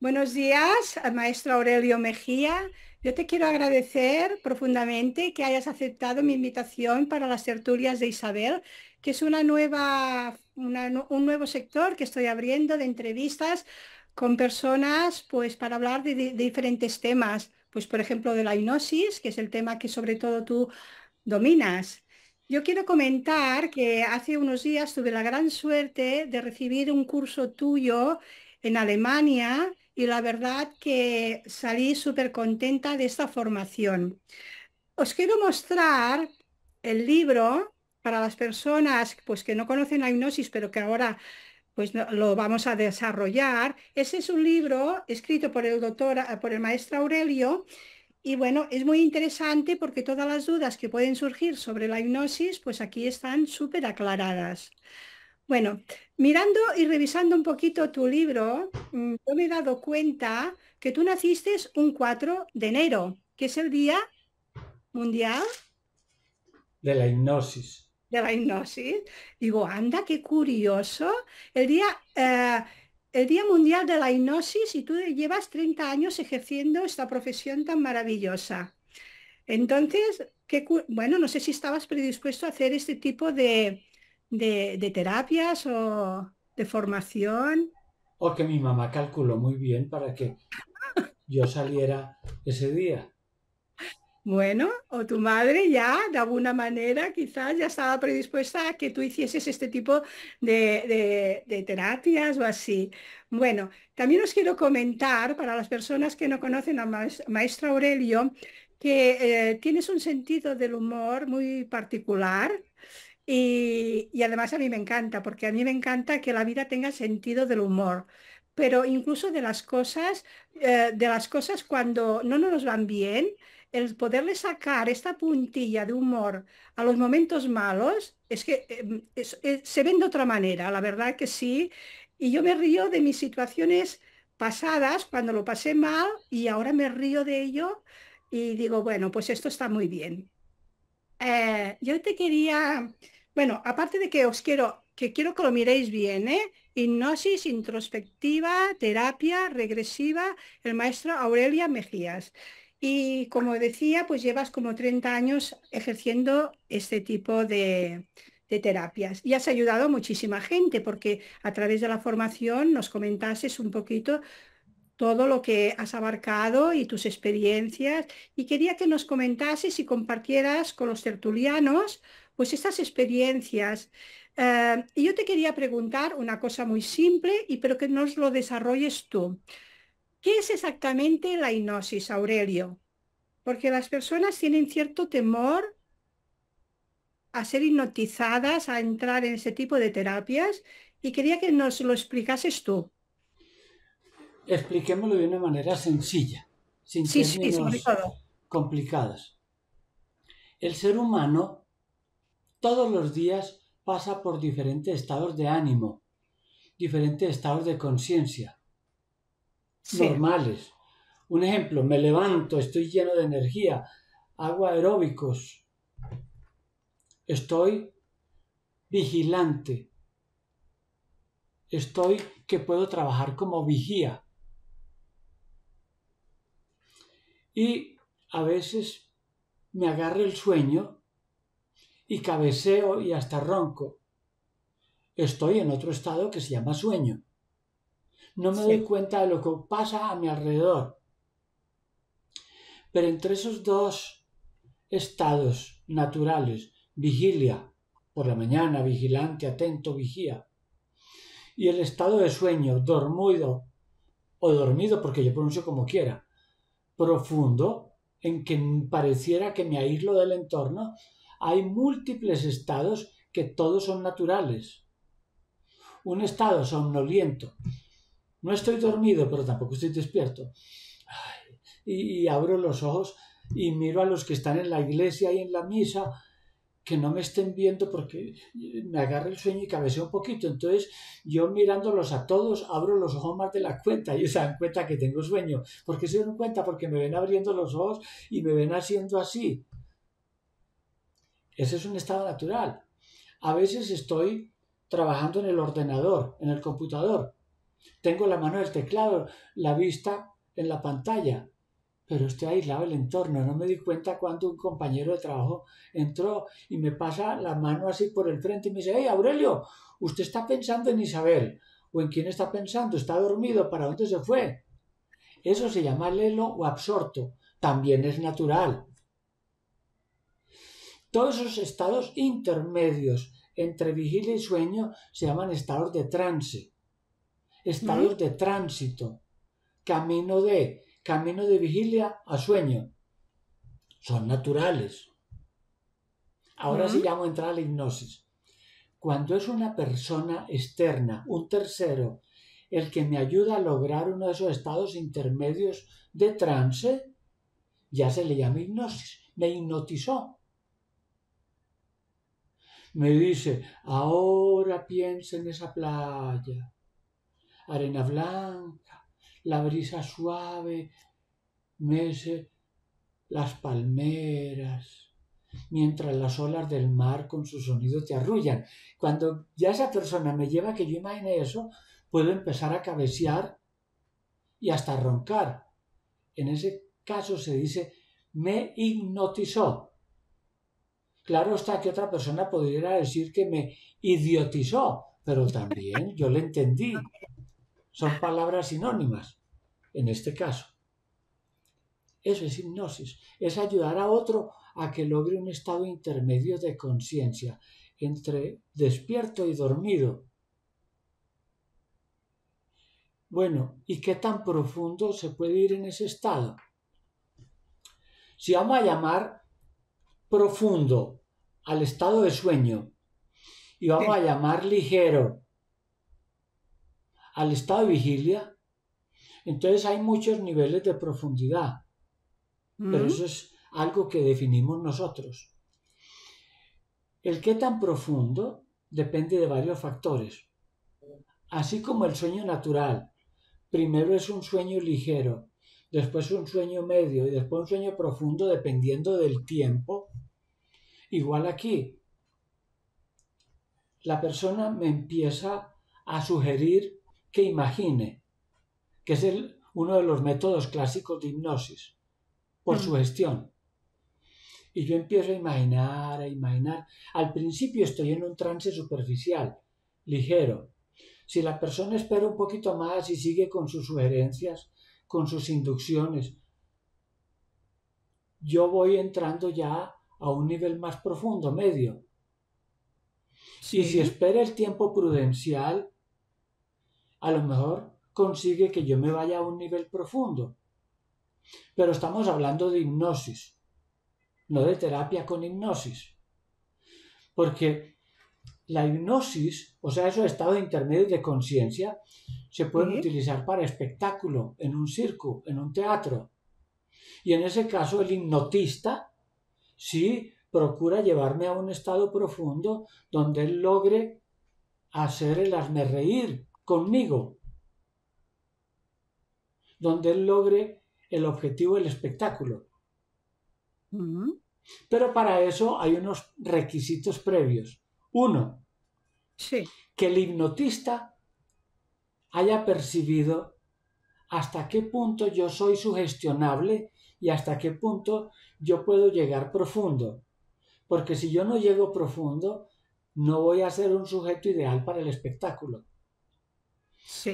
Buenos días, maestro Aurelio Mejía. Yo te quiero agradecer profundamente que hayas aceptado mi invitación para las tertulias de Isabel, que es una nueva, un nuevo sector que estoy abriendo de entrevistas con personas pues, para hablar de, de diferentes temas. Pues, por ejemplo, de la hipnosis, que es el tema que sobre todo tú dominas, yo quiero comentar que hace unos días tuve la gran suerte de recibir un curso tuyo en Alemania y la verdad que salí súper contenta de esta formación. Os quiero mostrar el libro para las personas pues, que no conocen la hipnosis, pero que ahora pues lo vamos a desarrollar. Ese es un libro escrito por el doctor, por el maestro Aurelio, y bueno, es muy interesante porque todas las dudas que pueden surgir sobre la hipnosis, pues aquí están súper aclaradas. Bueno, mirando y revisando un poquito tu libro, mm, yo me he dado cuenta que tú naciste un 4 de enero, que es el Día Mundial de la Hipnosis. De la hipnosis. Digo, anda, qué curioso. El día eh, el Día Mundial de la Hipnosis y tú llevas 30 años ejerciendo esta profesión tan maravillosa. Entonces, bueno, no sé si estabas predispuesto a hacer este tipo de, de, de terapias o de formación. Porque mi mamá calculó muy bien para que yo saliera ese día. Bueno, o tu madre ya de alguna manera quizás ya estaba predispuesta a que tú hicieses este tipo de, terapias o así. Bueno, también os quiero comentar para las personas que no conocen a Maestro Aurelio que eh, tienes un sentido del humor muy particular y, además a mí me encanta, porque a mí me encanta que la vida tenga sentido del humor pero incluso de las cosas, eh, de las cosas cuando no nos van bien, el poderle sacar esta puntilla de humor a los momentos malos, es que em, eh, se ven de otra manera, la verdad que sí. Y yo me río de mis situaciones pasadas, cuando lo pasé mal, y ahora me río de ello y digo, bueno, pues esto está muy bien. Eh, yo te quería, bueno, aparte de que os quiero, que quiero que lo miréis bien, ¿eh? Hipnosis introspectiva, terapia regresiva, el maestro Aurelia Mejías. Y como decía, pues llevas como 30 años ejerciendo este tipo de, terapias y has ayudado a muchísima gente porque a través de la formación nos comentases un poquito todo lo que has abarcado y tus experiencias y quería que nos comentases y compartieras con los tertulianos pues estas experiencias. Eh, y yo te quería preguntar una cosa muy simple y pero que nos lo desarrolles tú. ¿Qué es exactamente la hipnosis, Aurelio? Porque las personas tienen cierto temor a ser hipnotizadas, a entrar en ese tipo de terapias, y quería que nos lo explicases tú. Expliquémoslo de una manera sencilla, sin términos El ser humano todos los días pasa por diferentes estados de ánimo, diferentes estados de conciencia normales. Un ejemplo, me levanto, estoy lleno de energía, hago aeróbicos, estoy vigilante, estoy que puedo trabajar como vigía. Y a veces me agarro el sueño y cabeceo y hasta ronco. Estoy en otro estado que se llama sueño no me doy cuenta de lo que pasa a mi alrededor. Pero entre esos dos estados naturales, vigilia, por la mañana, vigilante, atento, vigía, y el estado de sueño, dormido o dormido, porque yo pronuncio como quiera, profundo, en que pareciera que me aíslo del entorno, hay múltiples estados que todos son naturales. Un estado somnoliento no estoy dormido, pero tampoco estoy despierto. y, abro los ojos y miro a los que están en la iglesia y en la misa que no me estén viendo porque me agarra el sueño y cabeceo un poquito. Entonces, yo mirándolos a todos, abro los ojos más de la cuenta. y se dan cuenta que tengo sueño. ¿Por qué se dan cuenta? Porque me ven abriendo los ojos y me ven haciendo así. Ese es un estado natural. A veces estoy trabajando en el ordenador, en el computador, tengo la mano del teclado, la vista en la pantalla, pero estoy aislado el entorno. No me di cuenta cuando un compañero de trabajo entró y me pasa la mano así por el frente y me dice, hey, Aurelio, usted está pensando en Isabel o en quién está pensando, está dormido, ¿para dónde se fue? Eso se llama lelo o absorto. También es natural. Todos esos estados intermedios entre vigilia y sueño se llaman estados de trance estados de tránsito, camino de, camino de vigilia a sueño. Son naturales. Ahora sí llamo se entrar a la hipnosis. Cuando es una persona externa, un tercero, el que me ayuda a lograr uno de esos estados intermedios de trance, ya se le llama hipnosis. Me hipnotizó. Me dice, ahora piensa en esa playa, arena blanca, la brisa suave, mece las palmeras, mientras las olas del mar con su sonido te arrullan. Cuando ya esa persona me lleva que yo imagine eso, puedo empezar a cabecear y hasta roncar. En ese caso se dice, me hipnotizó. Claro está que otra persona podría decir que me idiotizó, pero también yo le entendí son palabras sinónimas en este caso. Eso es hipnosis, es ayudar a otro a que logre un estado intermedio de conciencia entre despierto y dormido. Bueno, ¿y qué tan profundo se puede ir en ese estado? Si vamos a llamar profundo al estado de sueño y vamos a llamar ligero al estado de vigilia. Entonces hay muchos niveles de profundidad, pero eso es algo que definimos nosotros. El qué tan profundo depende de varios factores, así como el sueño natural. Primero es un sueño ligero, después un sueño medio y después un sueño profundo dependiendo del tiempo. Igual aquí, la persona me empieza a sugerir que imagine, que es uno de los métodos clásicos de hipnosis, por mm. sugestión Y yo empiezo a imaginar, a imaginar. Al principio estoy en un trance superficial, ligero. Si la persona espera un poquito más y sigue con sus sugerencias, con sus inducciones, yo voy entrando ya a un nivel más profundo, medio. Y si espera el tiempo prudencial, a lo mejor consigue que yo me vaya a un nivel profundo. Pero estamos hablando de hipnosis, no de terapia con hipnosis. Porque la hipnosis, o sea, esos estados intermedios de conciencia, se pueden utilizar para espectáculo, en un circo, en un teatro. Y en ese caso, el hipnotista sí procura llevarme a un estado profundo donde él logre hacer el reír, conmigo, donde él logre el objetivo del espectáculo. Mm. Pero para eso hay unos requisitos previos. Uno, que el hipnotista haya percibido hasta qué punto yo soy sugestionable y hasta qué punto yo puedo llegar profundo. Porque si yo no llego profundo, no voy a ser un sujeto ideal para el espectáculo.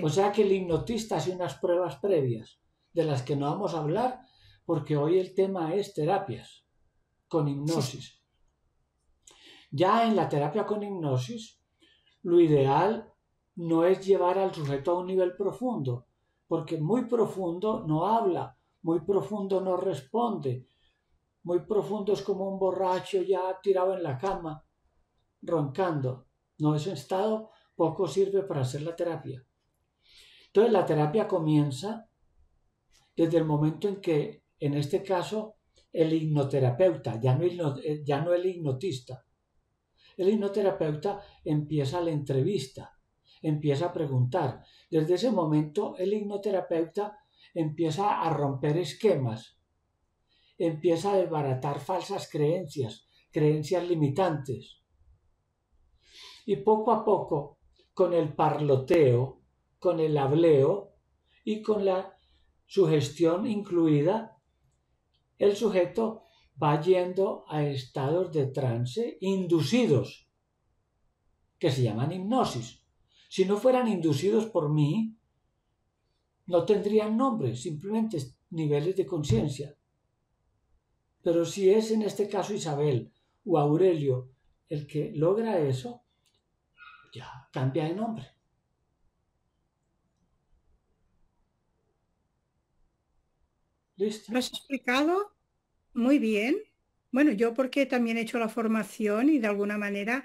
O sea que el hipnotista hace unas pruebas previas de las que no vamos a hablar porque hoy el tema es terapias con hipnosis. Ya en la terapia con hipnosis, lo ideal no es llevar al sujeto a un nivel profundo, porque muy profundo no habla, muy profundo no responde, muy profundo es como un borracho ya tirado en la cama, roncando. No, es un estado poco sirve para hacer la terapia. Entonces la terapia comienza desde el momento en que, en este caso, el hipnoterapeuta, ya no, eh, ya no el hipnotista, el hipnoterapeuta empieza la entrevista, empieza a preguntar. Desde ese momento el hipnoterapeuta empieza a romper esquemas, empieza a desbaratar falsas creencias, creencias limitantes. Y poco a poco, con el parloteo, con el hableo y con la sugestión incluida, el sujeto va yendo a estados de trance inducidos, que se llaman hipnosis. Si no fueran inducidos por mí, no tendrían nombre, simplemente niveles de conciencia. Pero si es en este caso Isabel o Aurelio el que logra eso, ya cambia de nombre. Lo has explicado muy bien. Bueno, yo porque también he hecho la formación y de alguna manera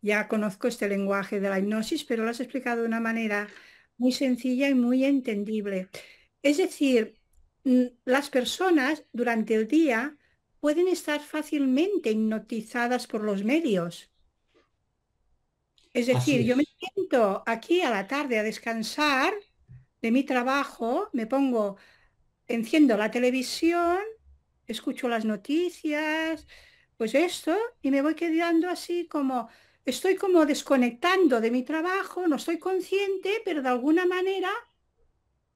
ya conozco este lenguaje de la hipnosis, pero lo has explicado de una manera muy sencilla y muy entendible. Es decir, mm, las personas durante el día pueden estar fácilmente hipnotizadas por los medios. Es decir, yo me siento aquí a la tarde a descansar de mi trabajo, me pongo enciendo la televisión, escucho las noticias, pues esto, y me voy quedando así como, estoy como desconectando de mi trabajo, no estoy consciente, pero de alguna manera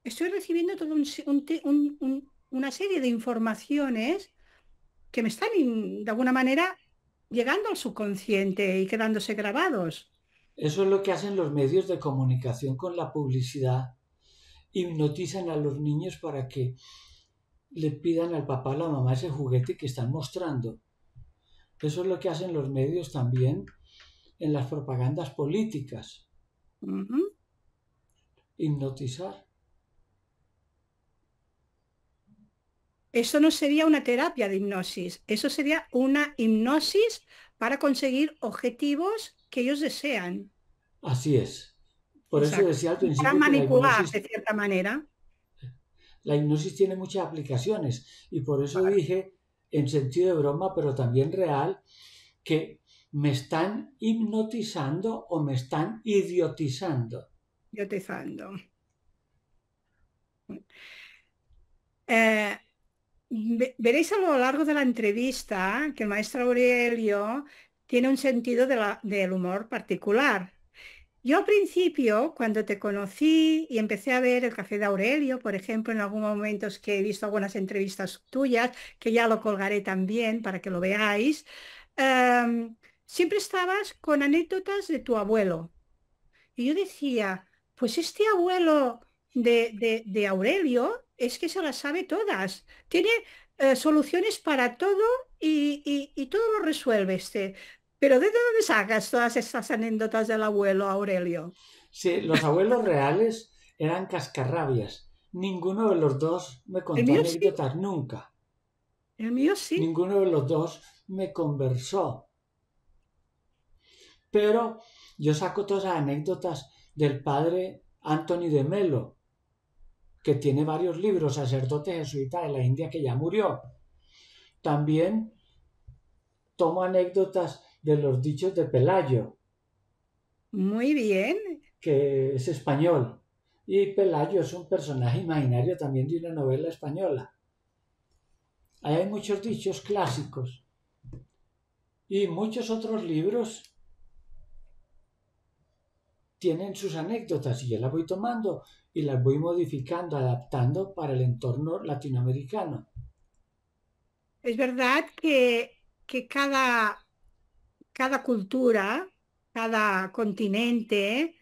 estoy recibiendo toda una serie de informaciones que me están de alguna manera llegando al subconsciente y quedándose grabados. Eso es lo que hacen los medios de comunicación con la publicidad hipnotizan a los niños para que le pidan al papá o la mamá ese juguete que están mostrando. Eso es lo que hacen los medios también en las propagandas políticas. Hipnotizar. Eso no sería una terapia de hipnosis, eso sería una hipnosis para conseguir objetivos que ellos desean. Así es. Por eso decía al principio. Para manipular, de cierta manera. La hipnosis tiene muchas aplicaciones y por eso dije, en sentido de broma, pero también real, que me están hipnotizando o me están idiotizando. Idiotizando. Eh, veréis a lo largo de la entrevista que el maestro Aurelio tiene un sentido del humor particular. Yo al principio, cuando te conocí y empecé a ver el café de Aurelio, por ejemplo, en algunos momentos que he visto algunas entrevistas tuyas, que ya lo colgaré también para que lo veáis, em, siempre estabas con anécdotas de tu abuelo. Y yo decía, pues este abuelo de, de, Aurelio es que se las sabe todas. Tiene eh, soluciones para todo y, y, y, todo lo resuelve este. Pero ¿de dónde sacas todas estas anécdotas del abuelo Aurelio? Sí, los abuelos reales eran cascarrabias. Ninguno de los dos me contó anécdotas nunca. El mío sí. Ninguno de los dos me conversó. Pero yo saco todas las anécdotas del padre Anthony de Melo, que tiene varios libros, sacerdote jesuita de la India que ya murió. También tomo anécdotas de los dichos de Pelayo. Muy bien. Que es español. Y Pelayo es un personaje imaginario también de una novela española. Hay muchos dichos clásicos y muchos otros libros tienen sus anécdotas y yo las voy tomando y las voy modificando, adaptando para el entorno latinoamericano. Es verdad que, que cada cada cultura, cada continente,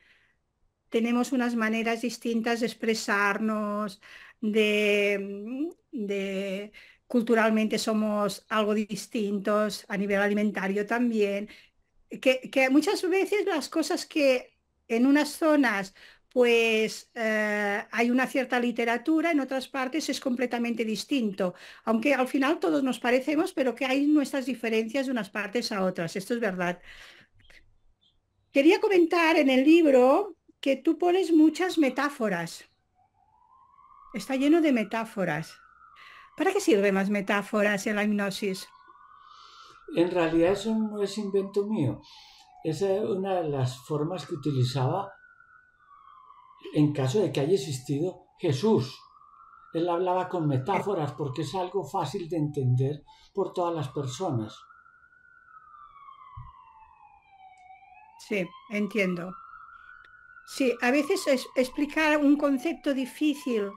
tenemos unas maneras distintas de expresarnos, de, culturalmente somos algo distintos, a nivel alimentario también, que muchas veces las cosas que en unas zonas pues eh, hay una cierta literatura, en otras partes es completamente distinto, aunque al final todos nos parecemos, pero que hay nuestras diferencias de unas partes a otras, esto es verdad. Quería comentar en el libro que tú pones muchas metáforas, está lleno de metáforas. ¿Para qué sirven más metáforas en la hipnosis? En realidad eso no es invento mío, esa es una de las formas que utilizaba en caso de que haya existido Jesús. Él hablaba con metáforas porque es algo fácil de entender por todas las personas. Sí, entiendo. Sí, a veces explicar un concepto difícil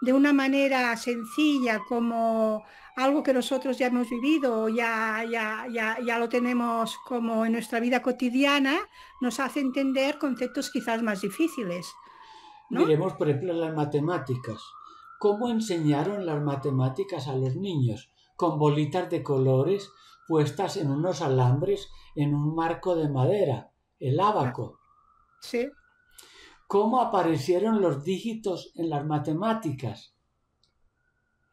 de una manera sencilla, como algo que nosotros ya hemos vivido, ya, ya lo tenemos como en nuestra vida cotidiana, nos hace entender conceptos quizás más difíciles. Miremos, por ejemplo, las matemáticas. ¿Cómo enseñaron las matemáticas a los niños? Con bolitas de colores puestas en unos alambres en un marco de madera, el abaco Sí. ¿Cómo aparecieron los dígitos en las matemáticas?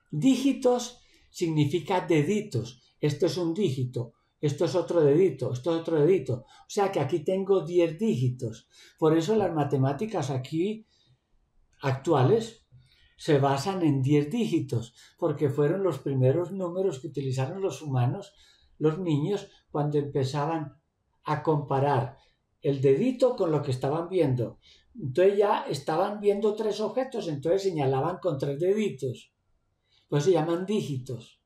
Dígitos significa deditos. Esto es un dígito, esto es otro dedito, esto es otro dedito. O sea que aquí tengo 10 dígitos. Por eso las matemáticas aquí actuales se basan en 10 dígitos, porque fueron los primeros números que utilizaron los humanos, los niños, cuando empezaban a comparar el dedito con lo que estaban viendo. Entonces ya estaban viendo tres objetos, entonces señalaban con tres deditos. Pues se llaman dígitos.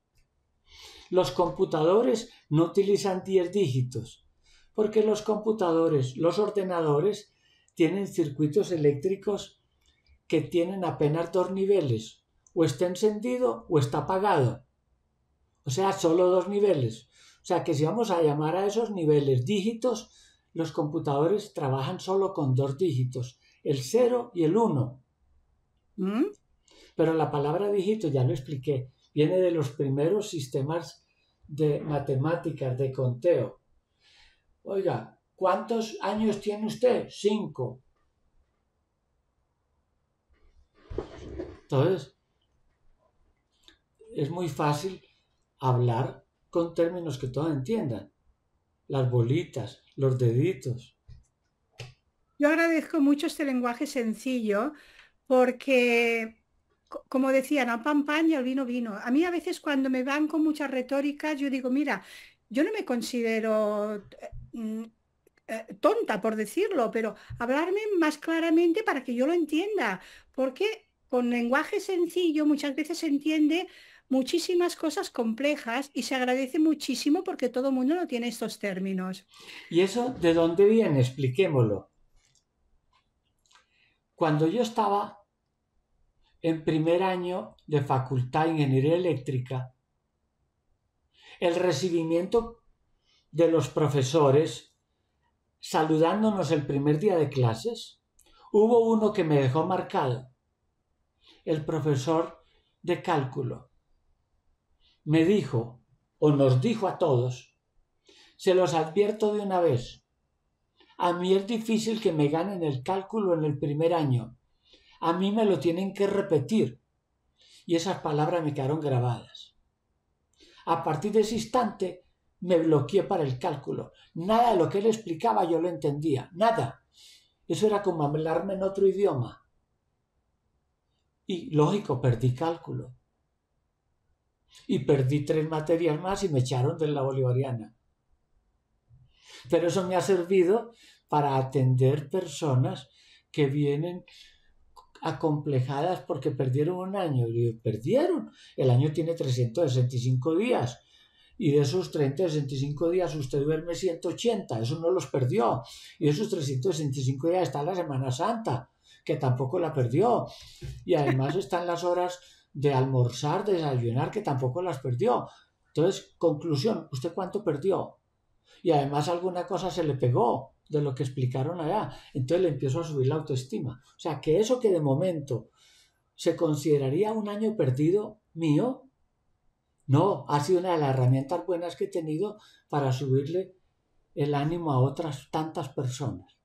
Los computadores no utilizan 10 dígitos, porque los computadores, los ordenadores, tienen circuitos eléctricos que tienen apenas dos niveles, o está encendido o está apagado. O sea, solo dos niveles. O sea que si vamos a llamar a esos niveles dígitos, los computadores trabajan solo con dos dígitos, el 0 y el 1. ¿Mm? Pero la palabra dígito, ya lo expliqué, viene de los primeros sistemas de matemáticas, de conteo. Oiga, ¿cuántos años tiene usted? Cinco. Entonces, es muy fácil hablar con términos que todos entiendan. Las bolitas, los deditos. Yo agradezco mucho este lenguaje sencillo porque, como decían, al pan pan y al vino vino. A mí a veces cuando me van con muchas retóricas, yo digo, mira, yo no me considero eh, mm, eh, tonta por decirlo, pero hablarme más claramente para que yo lo entienda, porque con lenguaje sencillo muchas veces se entiende muchísimas cosas complejas y se agradece muchísimo porque todo el mundo no tiene estos términos. ¿Y eso de dónde viene? Expliquémoslo. Cuando yo estaba en primer año de Facultad de Ingeniería Eléctrica, el recibimiento de los profesores saludándonos el primer día de clases, hubo uno que me dejó marcado el profesor de cálculo. Me dijo, o nos dijo a todos, se los advierto de una vez, a mí es difícil que me ganen el cálculo en el primer año, a mí me lo tienen que repetir. Y esas palabras me quedaron grabadas. A partir de ese instante me bloqueé para el cálculo. Nada de lo que él explicaba yo lo entendía, nada. Eso era como hablarme en otro idioma. Y lógico, perdí cálculo. Y perdí tres materias más y me echaron de la bolivariana. Pero eso me ha servido para atender personas que vienen acomplejadas porque perdieron un año. Y perdieron. El año tiene 365 días. Y de esos 365 días usted duerme 180. Eso no los perdió. Y de esos 365 días está la Semana Santa que tampoco la perdió. Y además están las horas de almorzar, de desayunar, que tampoco las perdió. Entonces, conclusión, ¿usted cuánto perdió? Y además alguna cosa se le pegó de lo que explicaron allá. Entonces le empiezo a subir la autoestima. O sea, que eso que de momento se consideraría un año perdido mío, no, ha sido una de las herramientas buenas que he tenido para subirle el ánimo a otras tantas personas.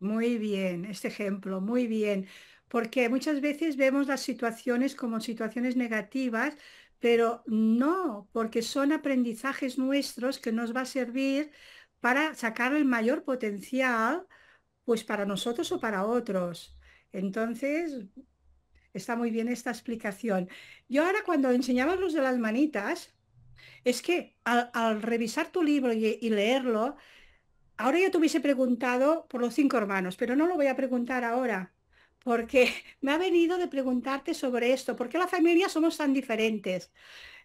Muy bien, este ejemplo, muy bien. Porque muchas veces vemos las situaciones como situaciones negativas, pero no, porque son aprendizajes nuestros que nos va a servir para sacar el mayor potencial, pues para nosotros o para otros. Entonces, está muy bien esta explicación. Yo ahora cuando enseñaba los de las manitas, es que al, revisar tu libro y leerlo, Ahora yo te hubiese preguntado por los cinco hermanos, pero no lo voy a preguntar ahora, porque me ha venido de preguntarte sobre esto, porque la familia somos tan diferentes?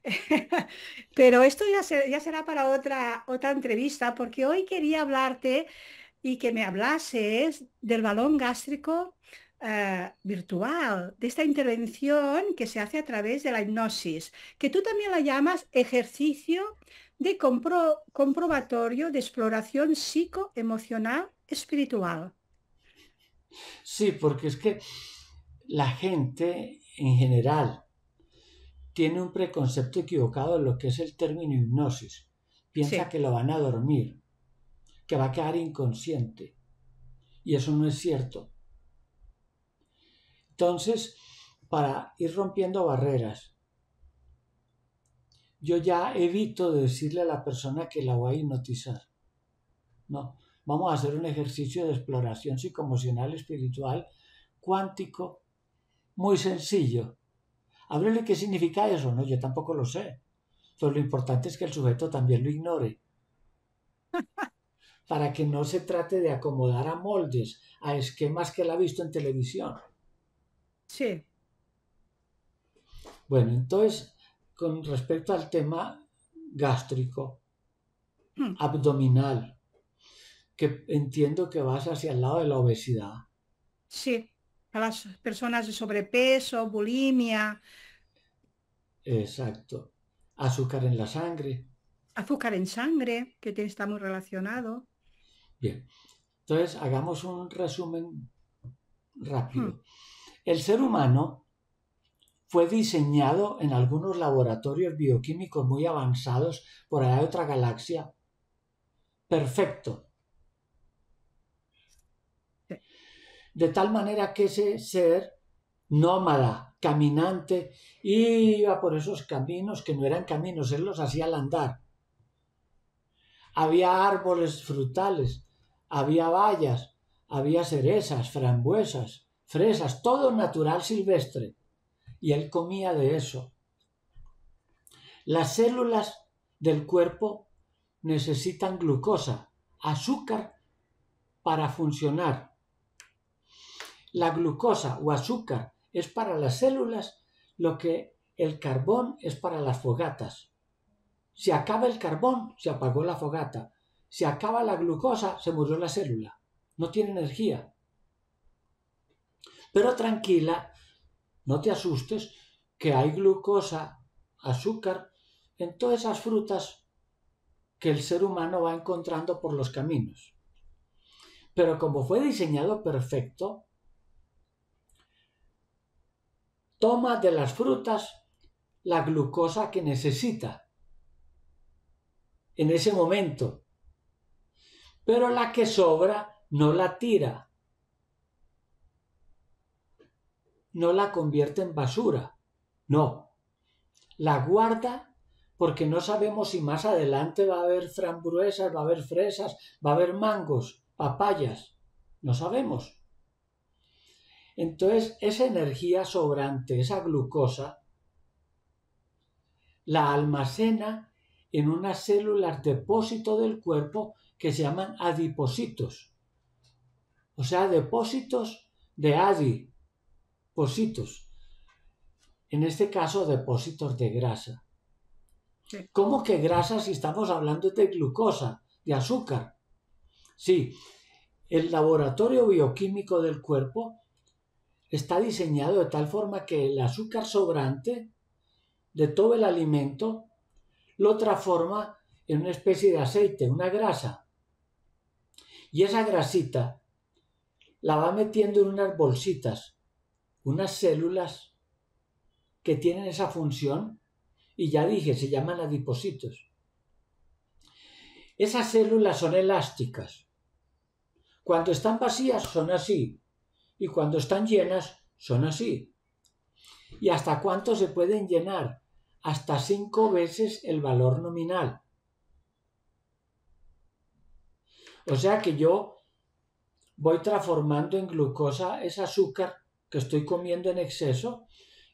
pero esto ya, será para otra, otra entrevista, porque hoy quería hablarte y que me hablases del balón gástrico eh, virtual, de esta intervención que se hace a través de la hipnosis, que tú también la llamas ejercicio de compro, comprobatorio de exploración psicoemocional espiritual. Sí, porque es que la gente en general tiene un preconcepto equivocado de lo que es el término hipnosis. Piensa que lo van a dormir, que va a quedar inconsciente. Y eso no es cierto. Entonces, para ir rompiendo barreras, yo ya evito decirle a la persona que la voy a hipnotizar. No, vamos a hacer un ejercicio de exploración psicomocional, espiritual, cuántico, muy sencillo. Háblele qué significa eso, no, yo tampoco lo sé. Pero lo importante es que el sujeto también lo ignore. Para que no se trate de acomodar a moldes, a esquemas que él ha visto en televisión. Sí. Bueno, entonces con respecto al tema gástrico, hmm. abdominal, que entiendo que vas hacia el lado de la obesidad. Sí, a las personas de sobrepeso, bulimia. Exacto. Azúcar en la sangre. Azúcar en sangre, que está muy relacionado. Bien. Entonces, hagamos un resumen rápido. Hmm. El ser humano fue diseñado en algunos laboratorios bioquímicos muy avanzados por la otra galaxia. Perfecto. De tal manera que ese ser nómada, caminante, iba por esos caminos que no eran caminos, él los hacía al andar. Había árboles frutales, había vallas, había cerezas, frambuesas, fresas, todo natural silvestre y él comía de eso. Las células del cuerpo necesitan glucosa, azúcar, para funcionar. La glucosa o azúcar es para las células lo que el carbón es para las fogatas. Si acaba el carbón, se apagó la fogata. Si acaba la glucosa, se murió la célula. No tiene energía. Pero tranquila, no te asustes que hay glucosa, azúcar, en todas esas frutas que el ser humano va encontrando por los caminos. Pero como fue diseñado perfecto, toma de las frutas la glucosa que necesita en ese momento. Pero la que sobra no la tira, no la convierte en basura, no, la guarda porque no sabemos si más adelante va a haber frambuesas, va a haber fresas, va a haber mangos, papayas, no sabemos. Entonces, esa energía sobrante, esa glucosa, la almacena en unas células depósito del cuerpo que se llaman adipositos, o sea, depósitos de adi, depósitos, en este caso depósitos de grasa. ¿Cómo que grasa si estamos hablando de glucosa, de azúcar? Sí, el laboratorio bioquímico del cuerpo está diseñado de tal forma que el azúcar sobrante de todo el alimento lo transforma en una especie de aceite, una grasa. Y esa grasita la va metiendo en unas bolsitas unas células que tienen esa función y ya dije, se llaman adipositos. Esas células son elásticas. Cuando están vacías son así y cuando están llenas son así. ¿Y hasta cuánto se pueden llenar? Hasta cinco veces el valor nominal. O sea que yo voy transformando en glucosa ese azúcar que estoy comiendo en exceso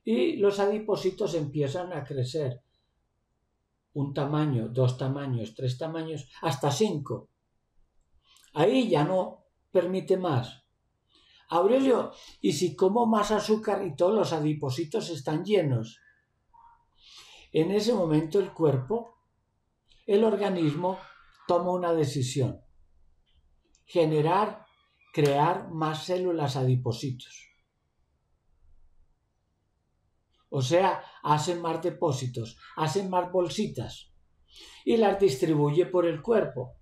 y los adipositos empiezan a crecer. Un tamaño, dos tamaños, tres tamaños, hasta cinco. Ahí ya no permite más. Aurelio, ¿y si como más azúcar y todos los adipositos están llenos? En ese momento el cuerpo, el organismo, toma una decisión. Generar, crear más células adipositos. O sea, hacen más depósitos, hacen más bolsitas y las distribuye por el cuerpo.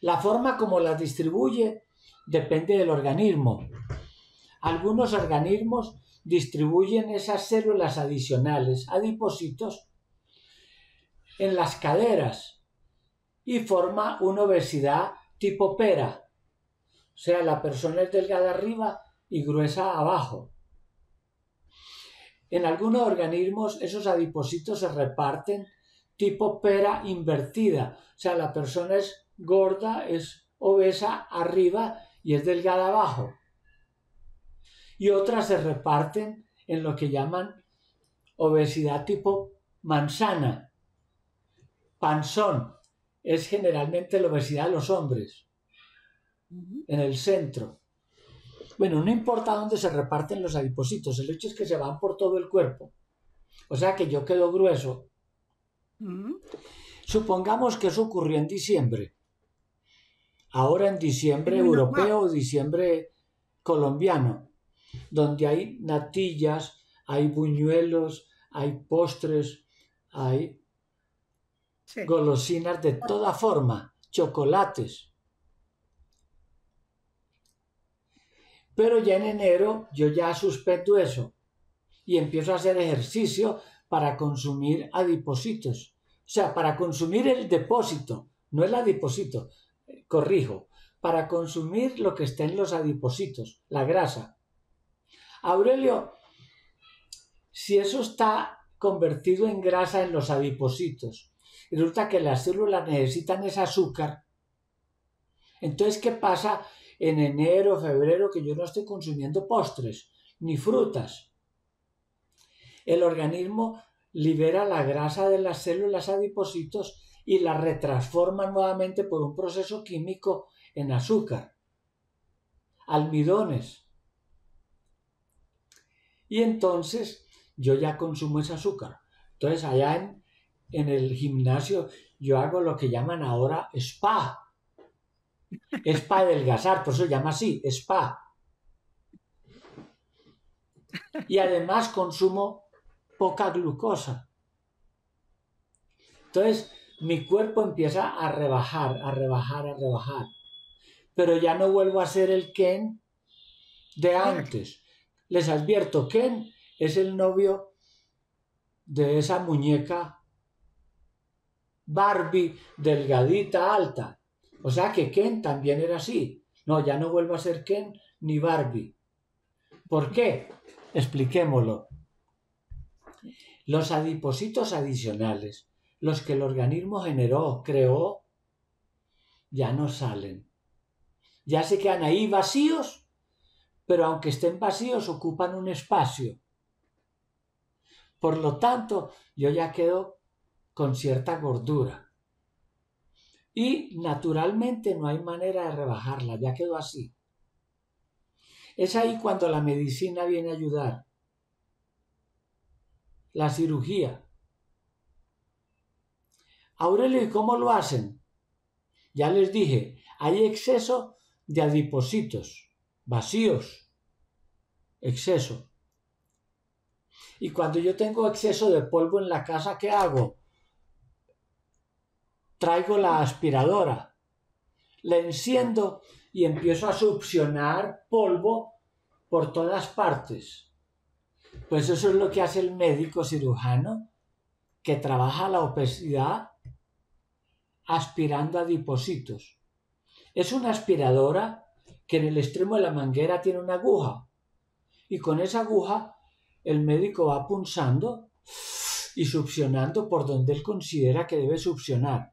La forma como las distribuye depende del organismo. Algunos organismos distribuyen esas células adicionales, a depósitos en las caderas y forma una obesidad tipo pera. O sea, la persona es delgada arriba y gruesa abajo. En algunos organismos esos adipositos se reparten tipo pera invertida. O sea, la persona es gorda, es obesa arriba y es delgada abajo. Y otras se reparten en lo que llaman obesidad tipo manzana. Panzón es generalmente la obesidad de los hombres, en el centro. Bueno, no importa dónde se reparten los adipositos, el hecho es que se van por todo el cuerpo. O sea que yo quedo grueso. Mm. Supongamos que eso ocurrió en diciembre. Ahora en diciembre europeo, o diciembre colombiano, donde hay natillas, hay buñuelos, hay postres, hay golosinas de toda forma, chocolates. Pero ya en enero yo ya suspendo eso y empiezo a hacer ejercicio para consumir adipositos. O sea, para consumir el depósito, no el adipocito, corrijo, para consumir lo que está en los adipositos, la grasa. Aurelio, si eso está convertido en grasa en los adipositos, resulta que las células necesitan ese azúcar. Entonces, ¿qué pasa en enero, febrero, que yo no estoy consumiendo postres ni frutas. El organismo libera la grasa de las células adipositos y la retransforma nuevamente por un proceso químico en azúcar, almidones. Y entonces yo ya consumo ese azúcar. Entonces allá en, en el gimnasio yo hago lo que llaman ahora spa, es para adelgazar, por eso se llama así, spa. Y además consumo poca glucosa. Entonces, mi cuerpo empieza a rebajar, a rebajar, a rebajar. Pero ya no vuelvo a ser el Ken de antes. Les advierto, Ken es el novio de esa muñeca Barbie delgadita alta. O sea que Ken también era así. No, ya no vuelvo a ser Ken ni Barbie. ¿Por qué? Expliquémoslo. Los adipositos adicionales, los que el organismo generó, creó, ya no salen. Ya se quedan ahí vacíos, pero aunque estén vacíos ocupan un espacio. Por lo tanto, yo ya quedo con cierta gordura. Y naturalmente no hay manera de rebajarla, ya quedó así. Es ahí cuando la medicina viene a ayudar. La cirugía. Aurelio, ¿y cómo lo hacen? Ya les dije, hay exceso de adipositos. vacíos. Exceso. Y cuando yo tengo exceso de polvo en la casa, ¿qué hago? traigo la aspiradora, la enciendo y empiezo a succionar polvo por todas partes. Pues eso es lo que hace el médico cirujano que trabaja la obesidad aspirando a adipocitos. Es una aspiradora que en el extremo de la manguera tiene una aguja y con esa aguja el médico va punzando y succionando por donde él considera que debe succionar.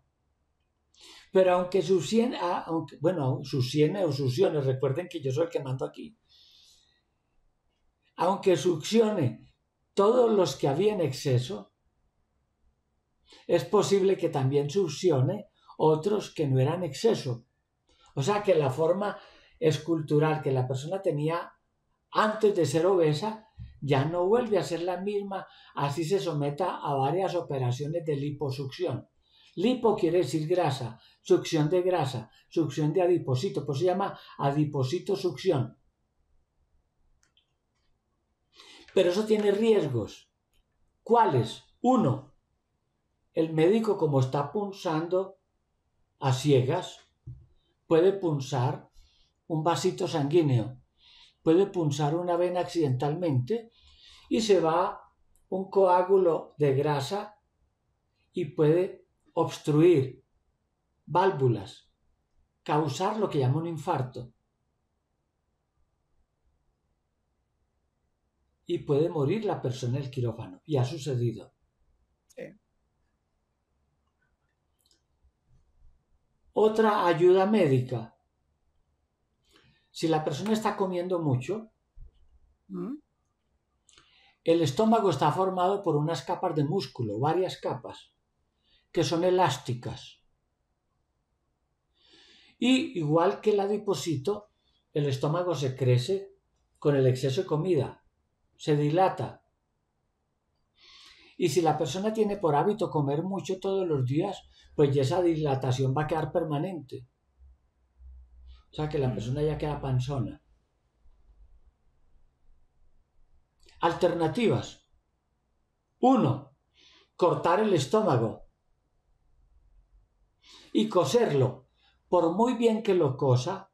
Pero aunque succione, ah, bueno, succione o succione, recuerden que yo soy el que mando aquí. Aunque succione todos los que habían exceso, es posible que también succione otros que no eran exceso. O sea que la forma escultural que la persona tenía antes de ser obesa ya no vuelve a ser la misma, así se someta a varias operaciones de liposucción. Lipo quiere decir grasa, succión de grasa, succión de adipocito, pues se llama adiposito succión. Pero eso tiene riesgos. ¿Cuáles? Uno, el médico como está punzando a ciegas, puede punzar un vasito sanguíneo, puede punzar una vena accidentalmente y se va un coágulo de grasa y puede obstruir, válvulas, causar lo que llamó un infarto. Y puede morir la persona en el quirófano. Y ha sucedido. Otra ayuda médica. Si la persona está comiendo mucho, mm. el estómago está formado por unas capas de músculo, varias capas que son elásticas. Y igual que el adiposito, el estómago se crece con el exceso de comida, se dilata. Y si la persona tiene por hábito comer mucho todos los días, pues ya esa dilatación va a quedar permanente. O sea que la mm. persona ya queda panzona. Alternativas. 1. Cortar el estómago y coserlo. Por muy bien que lo cosa,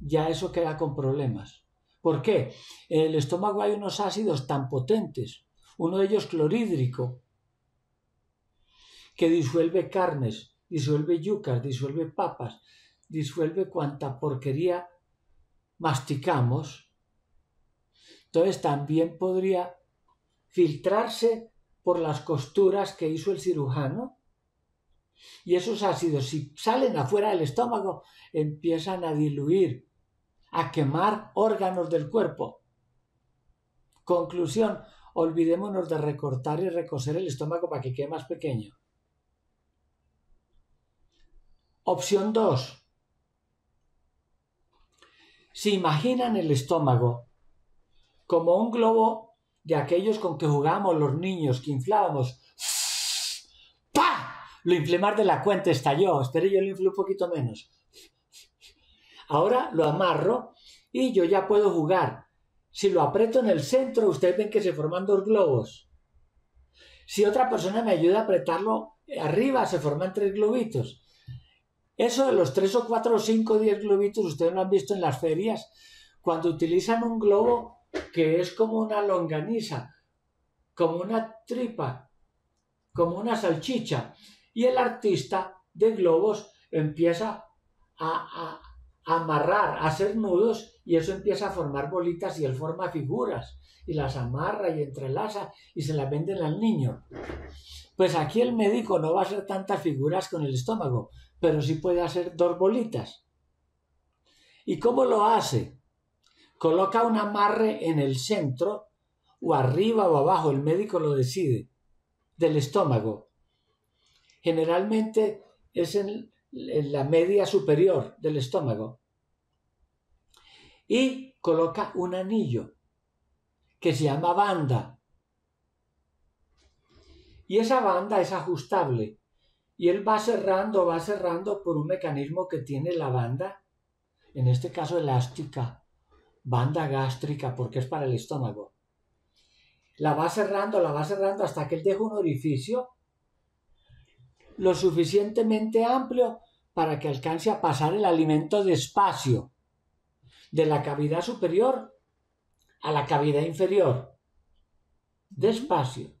ya eso queda con problemas. ¿Por qué? En el estómago hay unos ácidos tan potentes, uno de ellos clorhídrico, que disuelve carnes, disuelve yucas, disuelve papas, disuelve cuanta porquería masticamos. Entonces también podría filtrarse por las costuras que hizo el cirujano y esos ácidos, si salen afuera del estómago, empiezan a diluir, a quemar órganos del cuerpo. Conclusión, olvidémonos de recortar y recoser el estómago para que quede más pequeño. Opción 2. Si imaginan el estómago como un globo de aquellos con que jugábamos los niños, que inflábamos, lo más de la cuenta estalló, pero yo lo inflé un poquito menos. Ahora lo amarro y yo ya puedo jugar. Si lo aprieto en el centro, ustedes ven que se forman dos globos. Si otra persona me ayuda a apretarlo arriba, se forman tres globitos. Eso de los tres o cuatro o cinco o diez globitos, ustedes lo han visto en las ferias, cuando utilizan un globo que es como una longaniza, como una tripa, como una salchicha y el artista de globos empieza a, amarrar, a hacer nudos y eso empieza a formar bolitas y él forma figuras y las amarra y entrelaza y se las venden al niño. Pues aquí el médico no va a hacer tantas figuras con el estómago, pero sí puede hacer dos bolitas. ¿Y cómo lo hace? Coloca un amarre en el centro o arriba o abajo, el médico lo decide, del estómago. Generalmente es en, la media superior del estómago. Y coloca un anillo que se llama banda. Y esa banda es ajustable. Y él va cerrando, va cerrando por un mecanismo que tiene la banda, en este caso elástica, banda gástrica, porque es para el estómago. La va cerrando, la va cerrando hasta que él deja un orificio lo suficientemente amplio para que alcance a pasar el alimento despacio de la cavidad superior a la cavidad inferior. Despacio.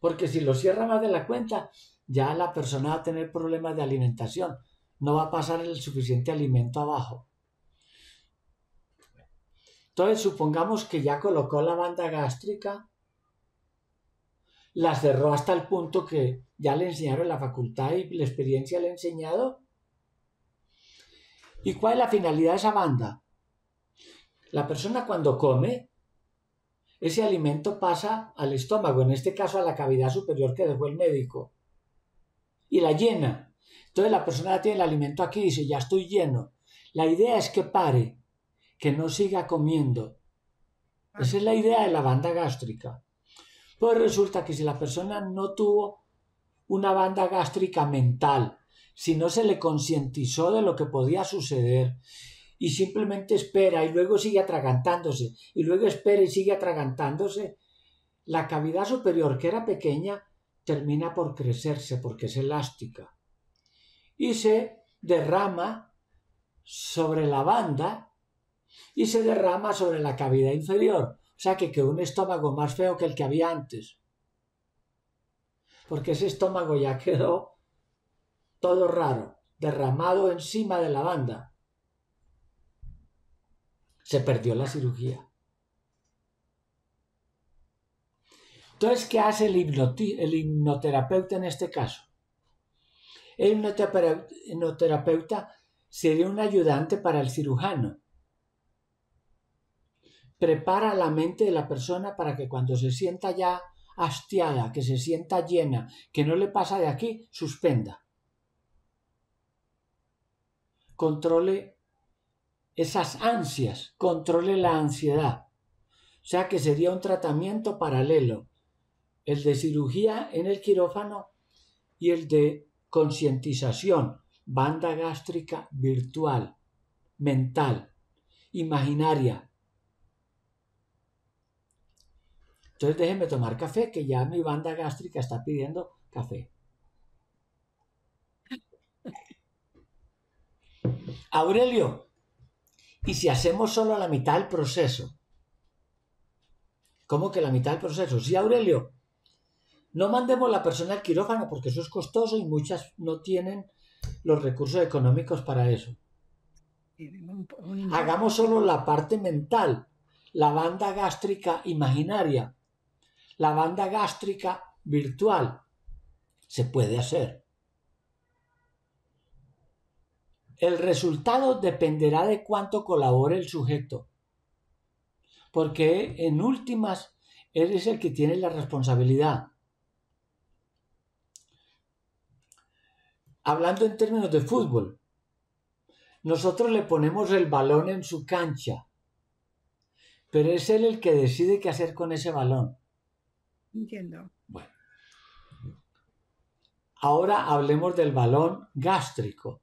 Porque si lo cierra más de la cuenta, ya la persona va a tener problemas de alimentación. No va a pasar el suficiente alimento abajo. Entonces, supongamos que ya colocó la banda gástrica la cerró hasta el punto que ya le enseñaron la facultad y la experiencia le ha enseñado. ¿Y cuál es la finalidad de esa banda? La persona cuando come, ese alimento pasa al estómago, en este caso a la cavidad superior que dejó el médico, y la llena. Entonces la persona tiene el alimento aquí y dice, ya estoy lleno. La idea es que pare, que no siga comiendo. Esa es la idea de la banda gástrica. Pues resulta que si la persona no tuvo una banda gástrica mental, si no se le concientizó de lo que podía suceder y simplemente espera y luego sigue atragantándose y luego espera y sigue atragantándose, la cavidad superior que era pequeña termina por crecerse porque es elástica y se derrama sobre la banda y se derrama sobre la cavidad inferior sea que quedó un estómago más feo que el que había antes. Porque ese estómago ya quedó todo raro, derramado encima de la banda. Se perdió la cirugía. Entonces, ¿qué hace el hipnoterapeuta en este caso? El hipnoterapeuta sería un ayudante para el cirujano prepara la mente de la persona para que cuando se sienta ya hastiada, que se sienta llena, que no le pasa de aquí, suspenda. Controle esas ansias, controle la ansiedad. O sea que sería un tratamiento paralelo, el de cirugía en el quirófano y el de concientización, banda gástrica virtual, mental, imaginaria, Entonces déjenme tomar café, que ya mi banda gástrica está pidiendo café. Aurelio, ¿y si hacemos solo la mitad del proceso? ¿Cómo que la mitad del proceso? Sí, Aurelio, no mandemos la persona al quirófano porque eso es costoso y muchas no tienen los recursos económicos para eso. Hagamos solo la parte mental, la banda gástrica imaginaria la banda gástrica virtual. Se puede hacer. El resultado dependerá de cuánto colabore el sujeto, porque en últimas él es el que tiene la responsabilidad. Hablando en términos de fútbol, nosotros le ponemos el balón en su cancha, pero es él el que decide qué hacer con ese balón. Entiendo. Bueno. Ahora hablemos del balón gástrico.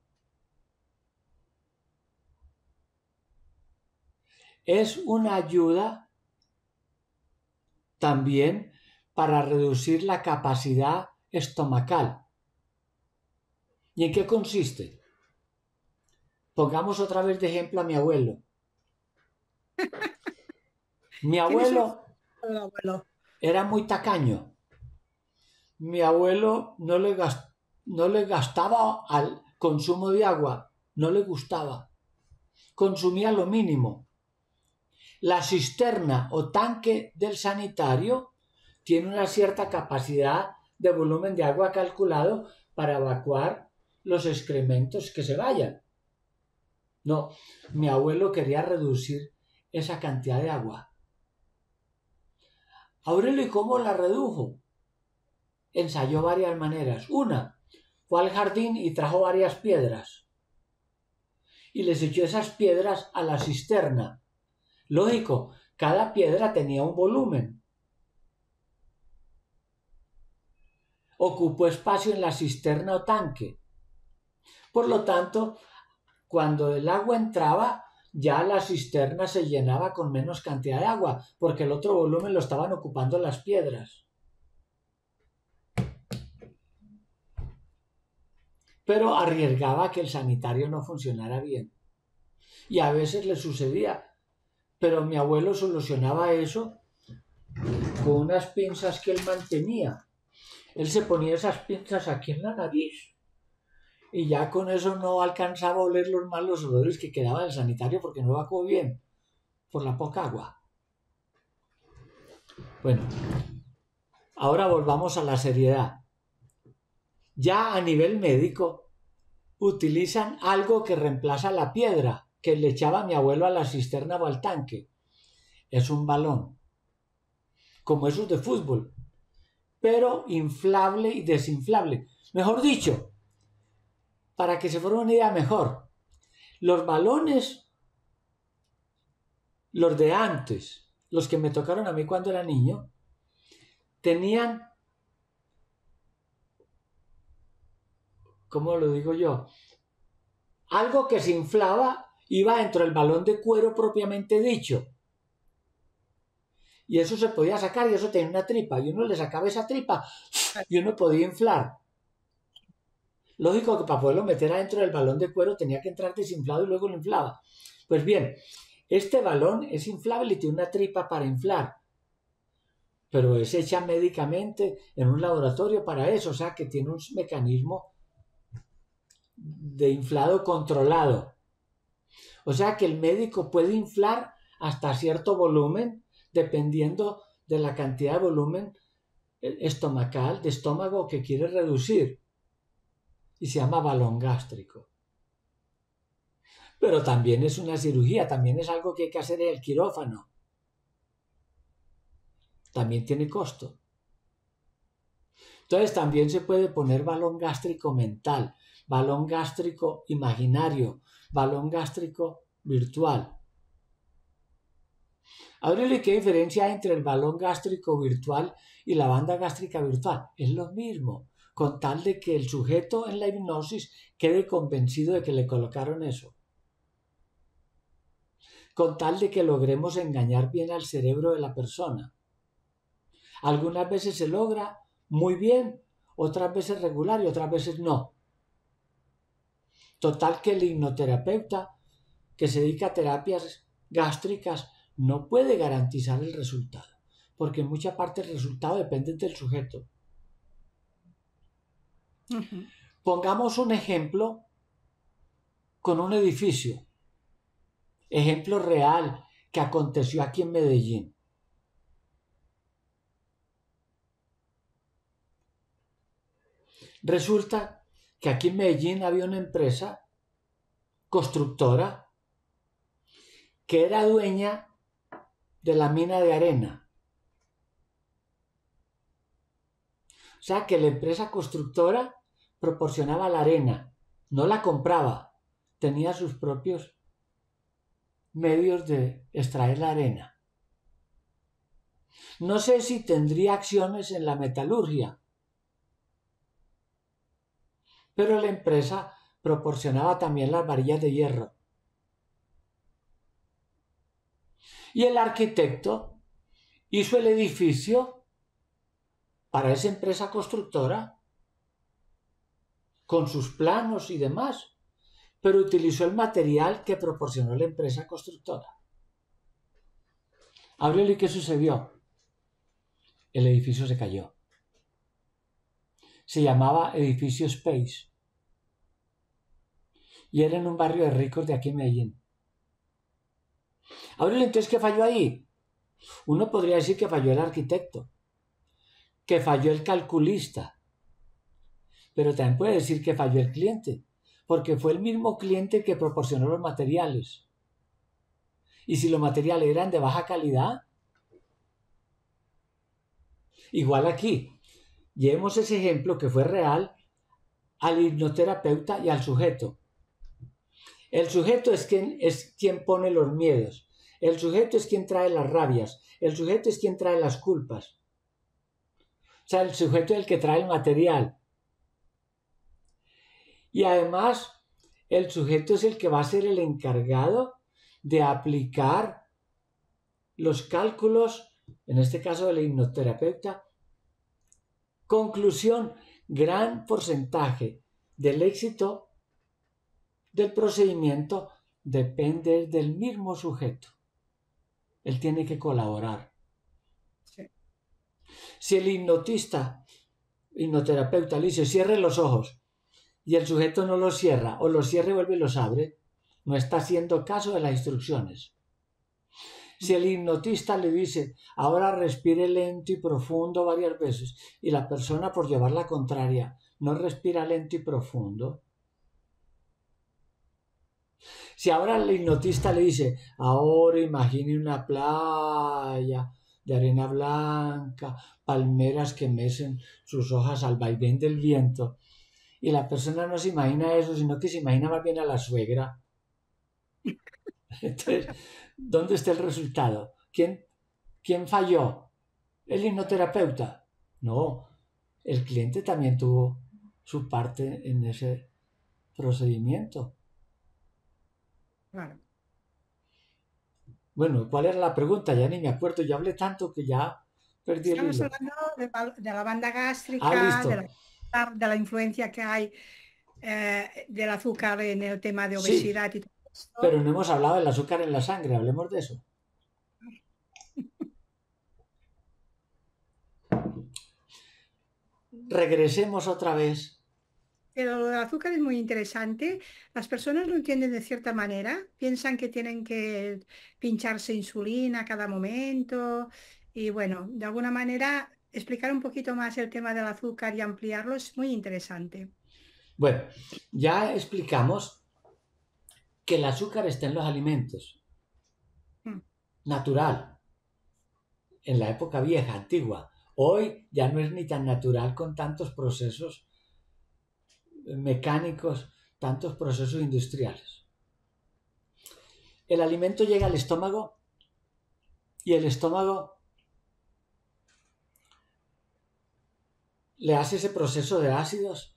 Es una ayuda también para reducir la capacidad estomacal. ¿Y en qué consiste? Pongamos otra vez de ejemplo a mi abuelo. Mi abuelo, abuelo? era muy tacaño. Mi abuelo no le, no le gastaba al consumo de agua, no le gustaba. Consumía lo mínimo. La cisterna o tanque del sanitario tiene una cierta capacidad de volumen de agua calculado para evacuar los excrementos que se vayan. No, mi abuelo quería reducir esa cantidad de agua. Aurelio, ¿y cómo la redujo? Ensayó varias maneras. Una, fue al jardín y trajo varias piedras. Y les echó esas piedras a la cisterna. Lógico, cada piedra tenía un volumen. Ocupó espacio en la cisterna o tanque. Por lo tanto, cuando el agua entraba, ya la cisterna se llenaba con menos cantidad de agua, porque el otro volumen lo estaban ocupando las piedras. Pero arriesgaba que el sanitario no funcionara bien. Y a veces le sucedía. Pero mi abuelo solucionaba eso con unas pinzas que él mantenía. Él se ponía esas pinzas aquí en la nariz y ya con eso no alcanzaba a oler los malos olores que quedaban el sanitario porque no vacuó bien, por la poca agua. Bueno, ahora volvamos a la seriedad. Ya a nivel médico, utilizan algo que reemplaza la piedra que le echaba mi abuelo a la cisterna o al tanque. Es un balón, como esos de fútbol, pero inflable y desinflable. Mejor dicho, para que se fuera una idea mejor, los balones, los de antes, los que me tocaron a mí cuando era niño, tenían, ¿cómo lo digo yo? Algo que se inflaba iba dentro del balón de cuero propiamente dicho. Y eso se podía sacar y eso tenía una tripa. Y uno le sacaba esa tripa y uno podía inflar. Lógico que para poderlo meter adentro del balón de cuero tenía que entrar desinflado y luego lo inflaba. Pues bien, este balón es inflable y tiene una tripa para inflar, pero es hecha médicamente en un laboratorio para eso, o sea que tiene un mecanismo de inflado controlado. O sea que el médico puede inflar hasta cierto volumen, dependiendo de la cantidad de volumen estomacal, de estómago que quiere reducir y se llama balón gástrico. Pero también es una cirugía, también es algo que hay que hacer en el quirófano. También tiene costo. Entonces también se puede poner balón gástrico mental, balón gástrico imaginario, balón gástrico virtual. Ábrele qué diferencia hay entre el balón gástrico virtual y la banda gástrica virtual. Es lo mismo con tal de que el sujeto en la hipnosis quede convencido de que le colocaron eso. Con tal de que logremos engañar bien al cerebro de la persona. Algunas veces se logra muy bien, otras veces regular y otras veces no. Total que el hipnoterapeuta que se dedica a terapias gástricas no puede garantizar el resultado, porque en mucha parte el resultado depende del sujeto. Pongamos un ejemplo con un edificio. Ejemplo real que aconteció aquí en Medellín. Resulta que aquí en Medellín había una empresa constructora que era dueña de la mina de arena. O sea que la empresa constructora proporcionaba la arena, no la compraba, tenía sus propios medios de extraer la arena. No sé si tendría acciones en la metalurgia, pero la empresa proporcionaba también las varillas de hierro. Y el arquitecto hizo el edificio para esa empresa constructora con sus planos y demás, pero utilizó el material que proporcionó la empresa constructora. ¿y ¿qué sucedió? El edificio se cayó. Se llamaba Edificio Space. Y era en un barrio de ricos de aquí en Medellín. Ábrele, entonces, ¿qué falló ahí? Uno podría decir que falló el arquitecto, que falló el calculista, pero también puede decir que falló el cliente, porque fue el mismo cliente que proporcionó los materiales. Y si los materiales eran de baja calidad, igual aquí, llevemos ese ejemplo que fue real al hipnoterapeuta y al sujeto. El sujeto es quien, es quien pone los miedos, el sujeto es quien trae las rabias, el sujeto es quien trae las culpas. O sea, el sujeto es el que trae el material, y además el sujeto es el que va a ser el encargado de aplicar los cálculos, en este caso del hipnoterapeuta. Conclusión, gran porcentaje del éxito del procedimiento depende del mismo sujeto. Él tiene que colaborar. Si el hipnotista, hipnoterapeuta, le dice, cierre los ojos, y el sujeto no lo cierra o lo cierra y vuelve y lo abre, no está haciendo caso de las instrucciones. Si el hipnotista le dice, ahora respire lento y profundo varias veces, y la persona por llevar la contraria no respira lento y profundo, si ahora el hipnotista le dice, ahora imagine una playa de arena blanca, palmeras que mecen sus hojas al vaivén del viento, y la persona no se imagina eso, sino que se imagina más bien a la suegra. Entonces, ¿dónde está el resultado? ¿Quién, quién falló? ¿El hipnoterapeuta? No, el cliente también tuvo su parte en ese procedimiento. Claro. Bueno, ¿cuál era la pregunta? Ya ni me acuerdo, ya hablé tanto que ya perdí Estamos el hablando de, la banda gástrica, ah, de de la influencia que hay eh, del azúcar en el tema de obesidad y todo Pero no hemos hablado del azúcar en la sangre, hablemos de eso. Regresemos otra vez. Pero lo del azúcar es muy interesante. Las personas lo entienden de cierta manera. Piensan que tienen que pincharse insulina a cada momento. Y bueno, de alguna manera explicar un poquito más el tema del azúcar y ampliarlo es muy interesante. Bueno, ya explicamos que el azúcar está en los alimentos. Hmm. Natural. En la época vieja, antigua. Hoy ya no es ni tan natural con tantos procesos mecánicos, tantos procesos industriales. El alimento llega al estómago y el estómago le hace ese proceso de ácidos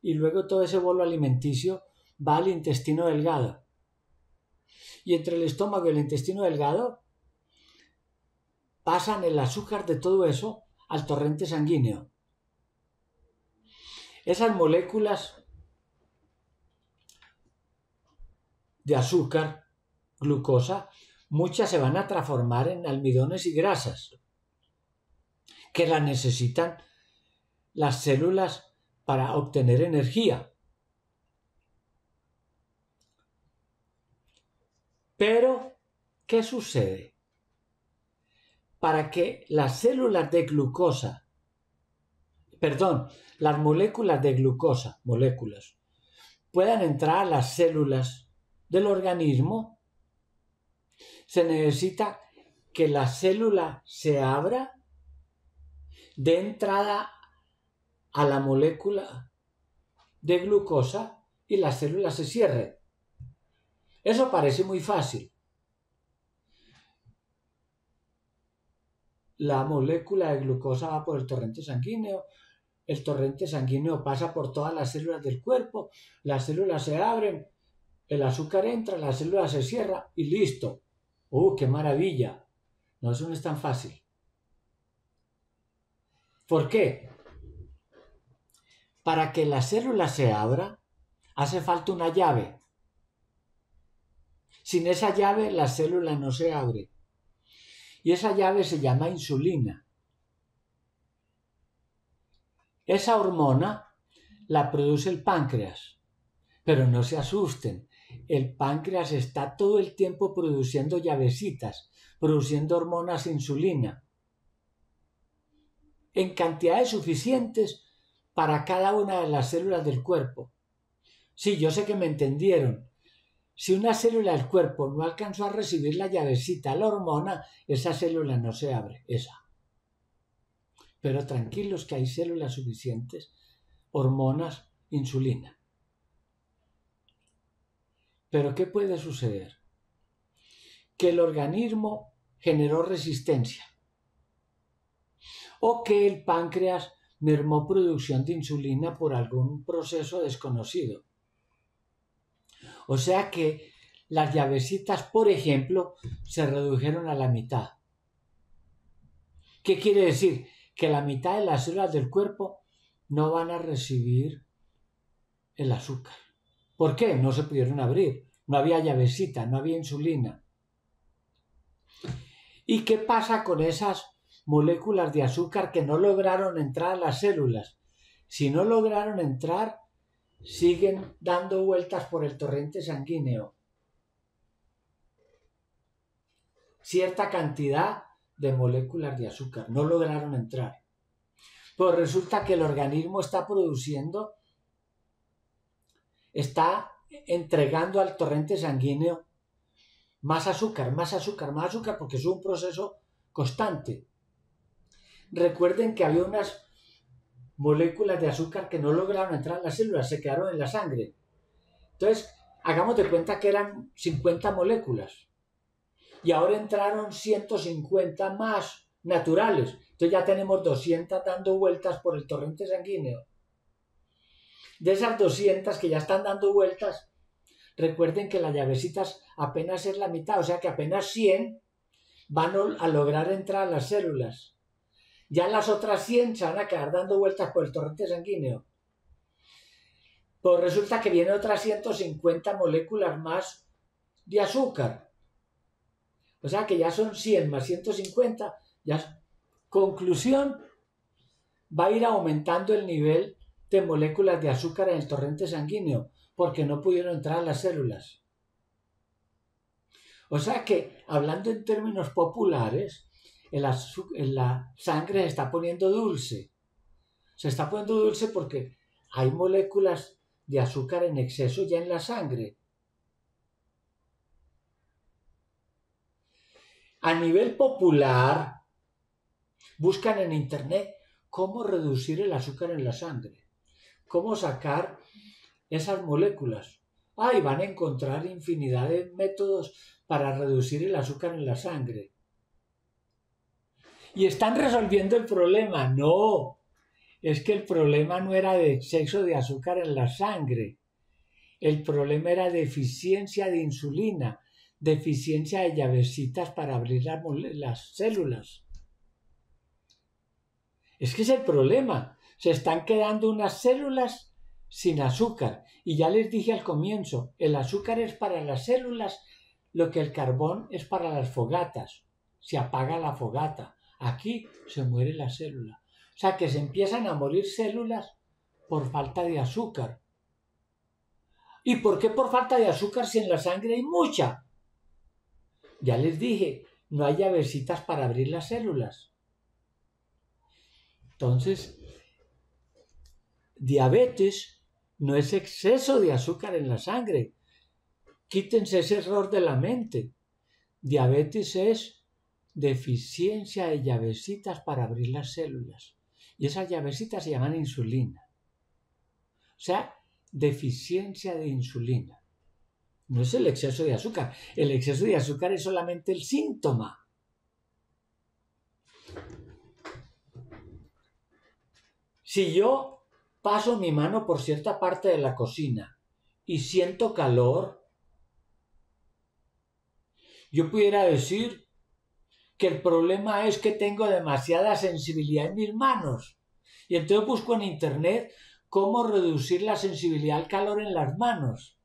y luego todo ese bolo alimenticio va al intestino delgado. Y entre el estómago y el intestino delgado pasan el azúcar de todo eso al torrente sanguíneo. Esas moléculas de azúcar, glucosa, muchas se van a transformar en almidones y grasas que la necesitan las células para obtener energía. Pero, ¿qué sucede? Para que las células de glucosa, perdón, las moléculas de glucosa, moléculas, puedan entrar a las células del organismo, se necesita que la célula se abra de entrada a la molécula de glucosa y la célula se cierre. Eso parece muy fácil. La molécula de glucosa va por el torrente sanguíneo, el torrente sanguíneo pasa por todas las células del cuerpo, las células se abren, el azúcar entra, la célula se cierra y listo. ¡Uh, qué maravilla! No, eso no es tan fácil. ¿Por qué? Para que la célula se abra, hace falta una llave. Sin esa llave, la célula no se abre. Y esa llave se llama insulina. Esa hormona la produce el páncreas. Pero no se asusten, el páncreas está todo el tiempo produciendo llavecitas, produciendo hormonas insulina en cantidades suficientes para cada una de las células del cuerpo. Sí, yo sé que me entendieron. Si una célula del cuerpo no alcanzó a recibir la llavecita, la hormona, esa célula no se abre, esa. Pero tranquilos que hay células suficientes, hormonas, insulina. Pero ¿qué puede suceder? Que el organismo generó resistencia o que el páncreas mermó producción de insulina por algún proceso desconocido. O sea que las llavecitas, por ejemplo, se redujeron a la mitad. ¿Qué quiere decir? Que la mitad de las células del cuerpo no van a recibir el azúcar. ¿Por qué? No se pudieron abrir. No había llavecita, no había insulina. ¿Y qué pasa con esas moléculas de azúcar que no lograron entrar a las células. Si no lograron entrar, siguen dando vueltas por el torrente sanguíneo. Cierta cantidad de moléculas de azúcar no lograron entrar. Pues resulta que el organismo está produciendo, está entregando al torrente sanguíneo más azúcar, más azúcar, más azúcar, porque es un proceso constante. Recuerden que había unas moléculas de azúcar que no lograron entrar a las células, se quedaron en la sangre. Entonces, hagamos de cuenta que eran 50 moléculas y ahora entraron 150 más naturales. Entonces ya tenemos 200 dando vueltas por el torrente sanguíneo. De esas 200 que ya están dando vueltas, recuerden que las llavecitas apenas es la mitad, o sea que apenas 100 van a lograr entrar a las células. Ya las otras 100 se van a quedar dando vueltas por el torrente sanguíneo. Pues resulta que vienen otras 150 moléculas más de azúcar. O sea que ya son 100 más 150. Ya. Conclusión, va a ir aumentando el nivel de moléculas de azúcar en el torrente sanguíneo porque no pudieron entrar las células. O sea que, hablando en términos populares, en la sangre se está poniendo dulce. Se está poniendo dulce porque hay moléculas de azúcar en exceso ya en la sangre. A nivel popular, buscan en Internet cómo reducir el azúcar en la sangre, cómo sacar esas moléculas. Ahí van a encontrar infinidad de métodos para reducir el azúcar en la sangre y están resolviendo el problema. No, es que el problema no era de exceso de azúcar en la sangre. El problema era deficiencia de insulina, deficiencia de llavecitas para abrir las, las células. Es que es el problema. Se están quedando unas células sin azúcar. Y ya les dije al comienzo, el azúcar es para las células lo que el carbón es para las fogatas. Se apaga la fogata. Aquí se muere la célula. O sea que se empiezan a morir células por falta de azúcar. ¿Y por qué por falta de azúcar si en la sangre hay mucha? Ya les dije, no hay llavecitas para abrir las células. Entonces, diabetes no es exceso de azúcar en la sangre. Quítense ese error de la mente. Diabetes es deficiencia de llavecitas para abrir las células. Y esas llavecitas se llaman insulina. O sea, deficiencia de insulina. No es el exceso de azúcar. El exceso de azúcar es solamente el síntoma. Si yo paso mi mano por cierta parte de la cocina y siento calor, yo pudiera decir el problema es que tengo demasiada sensibilidad en mis manos. Y entonces busco en Internet cómo reducir la sensibilidad al calor en las manos.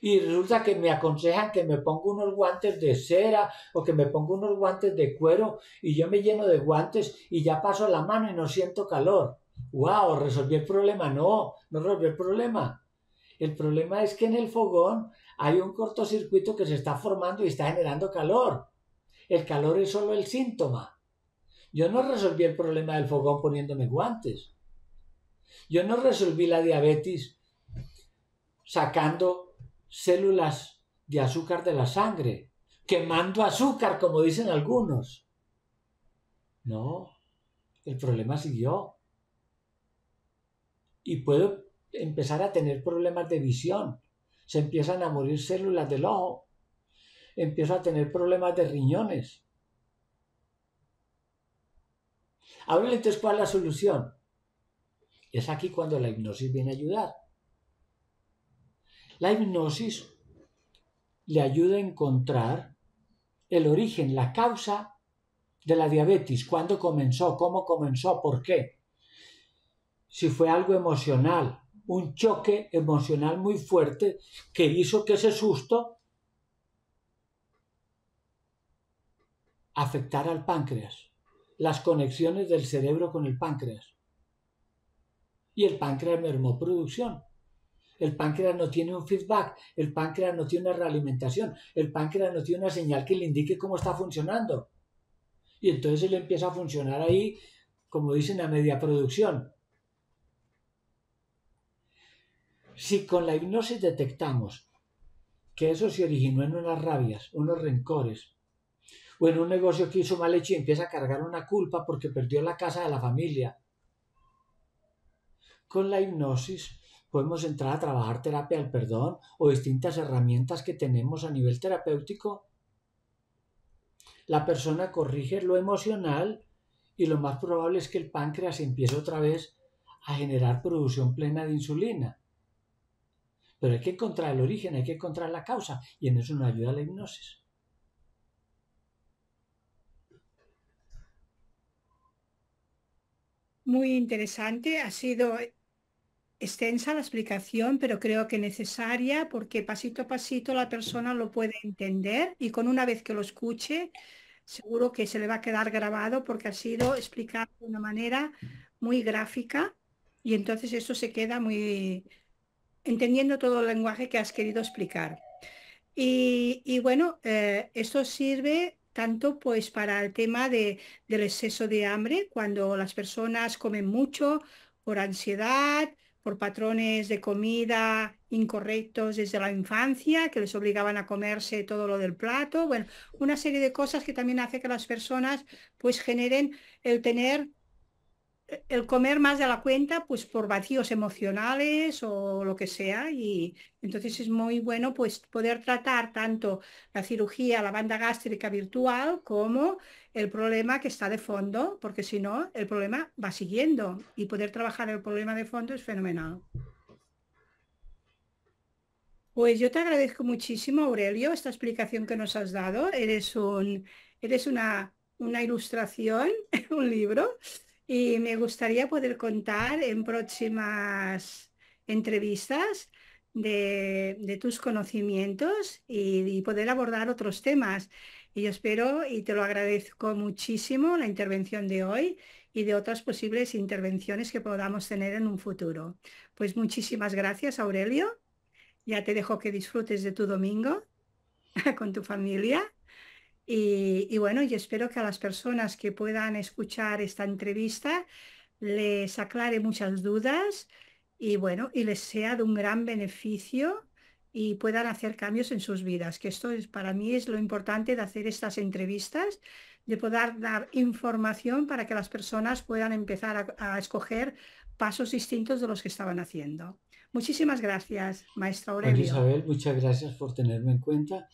Y resulta que me aconsejan que me ponga unos guantes de cera o que me ponga unos guantes de cuero y yo me lleno de guantes y ya paso la mano y no siento calor. ¡Wow! Resolví el problema. No, no resolví el problema. El problema es que en el fogón hay un cortocircuito que se está formando y está generando calor. El calor es solo el síntoma. Yo no resolví el problema del fogón poniéndome guantes. Yo no resolví la diabetes sacando células de azúcar de la sangre, quemando azúcar, como dicen algunos. No, el problema siguió. Y puedo empezar a tener problemas de visión, se empiezan a morir células del ojo, Empieza a tener problemas de riñones. Ahora entonces cuál es la solución. Es aquí cuando la hipnosis viene a ayudar. La hipnosis le ayuda a encontrar el origen, la causa de la diabetes, cuándo comenzó, cómo comenzó, por qué. Si fue algo emocional, un choque emocional muy fuerte que hizo que ese susto afectara al páncreas, las conexiones del cerebro con el páncreas. Y el páncreas mermó producción. El páncreas no tiene un feedback, el páncreas no tiene una realimentación, el páncreas no tiene una señal que le indique cómo está funcionando. Y entonces él empieza a funcionar ahí, como dicen, a media producción. Si con la hipnosis detectamos que eso se originó en unas rabias, unos rencores, o en un negocio que hizo mal hecho y empieza a cargar una culpa porque perdió la casa de la familia. Con la hipnosis podemos entrar a trabajar terapia al perdón o distintas herramientas que tenemos a nivel terapéutico. La persona corrige lo emocional y lo más probable es que el páncreas empiece otra vez a generar producción plena de insulina. Pero hay que encontrar el origen, hay que encontrar la causa, y en eso nos ayuda la hipnosis. Muy interesante, ha sido extensa la explicación, pero creo que necesaria porque pasito a pasito la persona lo puede entender y con una vez que lo escuche, seguro que se le va a quedar grabado porque ha sido explicado de una manera muy gráfica y entonces eso se queda muy, entendiendo todo el lenguaje que has querido explicar. Y, bueno, eh, esto sirve tanto pues para el tema de, del exceso de hambre, cuando las personas comen mucho por ansiedad, por patrones de comida incorrectos desde la infancia, que les obligaban a comerse todo lo del plato, bueno, una serie de cosas que también hace que las personas pues generen el tener el comer más de la cuenta, pues por vacíos emocionales o lo que sea. Y entonces es muy bueno pues poder tratar tanto la cirugía, la banda gástrica virtual, como el problema que está de fondo, porque si no, el problema va siguiendo y poder trabajar el problema de fondo es fenomenal. Pues yo te agradezco muchísimo, Aurelio, esta explicación que nos has dado. Eres, una, una ilustración, un libro y me gustaría poder contar en próximas entrevistas de, tus conocimientos y, y, poder abordar otros temas. Y yo espero y te lo agradezco muchísimo la intervención de hoy y de otras posibles intervenciones que podamos tener en un futuro. Pues muchísimas gracias, Aurelio. Ya te dejo que disfrutes de tu domingo con tu familia y, bueno, yo espero que a las personas que puedan escuchar esta entrevista les aclare muchas dudas y bueno, y les sea de un gran beneficio y puedan hacer cambios en sus vidas, que esto es, para mí es lo importante de hacer estas entrevistas, de poder dar información para que las personas puedan empezar a, escoger pasos distintos de los que estaban haciendo. Muchísimas gracias, maestra pues Aurelio. Isabel, muchas gracias por tenerme en cuenta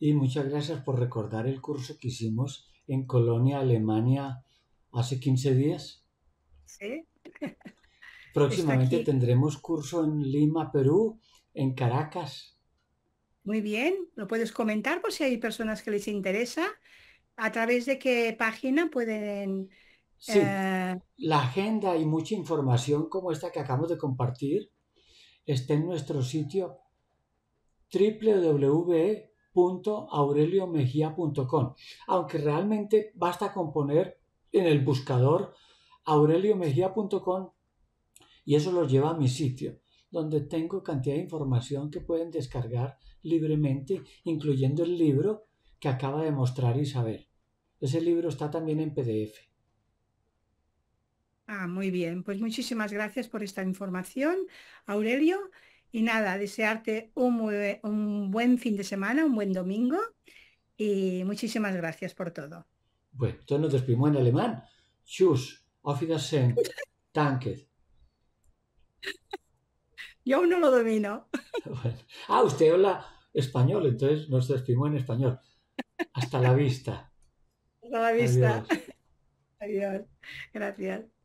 y muchas gracias por recordar el curso que hicimos en Colonia, Alemania, hace 15 días. Sí. Próximamente tendremos curso en Lima, Perú, en Caracas. Muy bien, lo puedes comentar por si hay personas que les interesa. ¿A través de qué página pueden...? Sí, eh, la agenda y mucha información como esta que acabamos de compartir está en nuestro sitio www www.aureliomejía.com, aunque realmente basta con poner en el buscador aureliomejía.com y eso los lleva a mi sitio, donde tengo cantidad de información que pueden descargar libremente, incluyendo el libro que acaba de mostrar Isabel. Ese libro está también en PDF. Ah, muy bien, pues muchísimas gracias por esta información, Aurelio. Y nada, desearte un, un buen fin de semana, un buen domingo y muchísimas gracias por todo. Bueno, entonces nos despedimos en alemán. Tschüss, auf Wiedersehen, danke. Yo aún no lo domino. Ah, usted habla español, entonces nos despedimos en español. Hasta la vista. Hasta la vista. Adiós. Gracias.